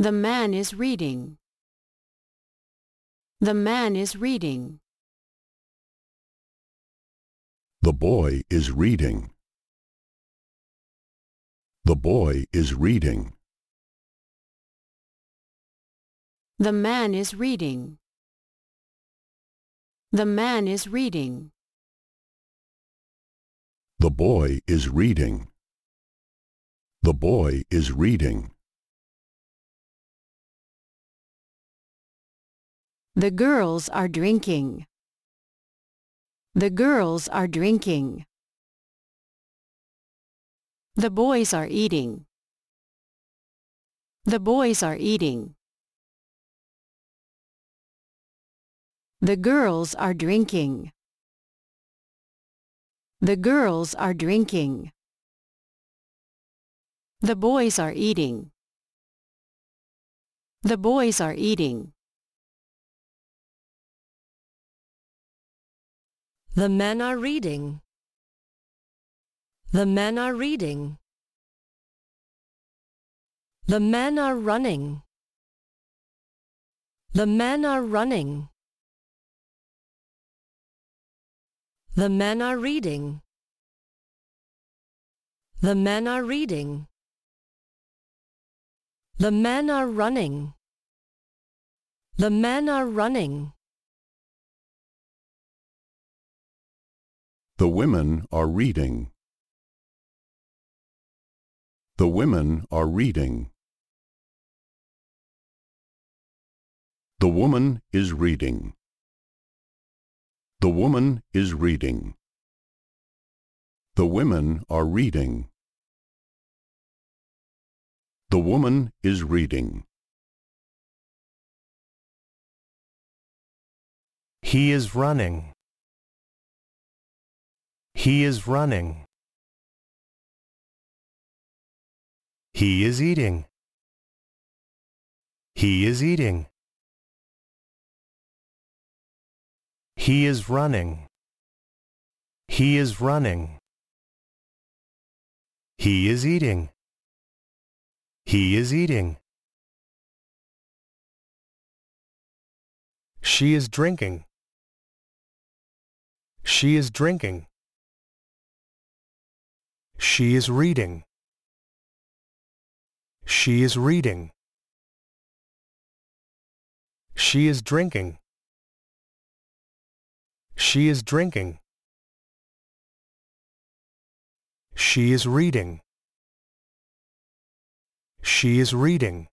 The man is reading. The man is reading. The boy is reading. The boy is reading. The man is reading. The man is reading. The boy is reading. The boy is reading. The girls are drinking. The girls are drinking. The boys are eating. The boys are eating. The girls are drinking. The girls are drinking. The boys are eating. The boys are eating. The men are reading. The men are reading. The men are running. The men are running. The men are reading. The men are reading. The men are running. The men are running. The women are reading. The women are reading. The woman is reading. The woman is reading. The women are reading. The woman is reading. He is running. He is running. He is eating. He is eating. He is running. He is running. He is eating. He is eating. She is drinking. She is drinking. She is reading. She is reading. She is drinking. She is drinking. She is reading. She is reading.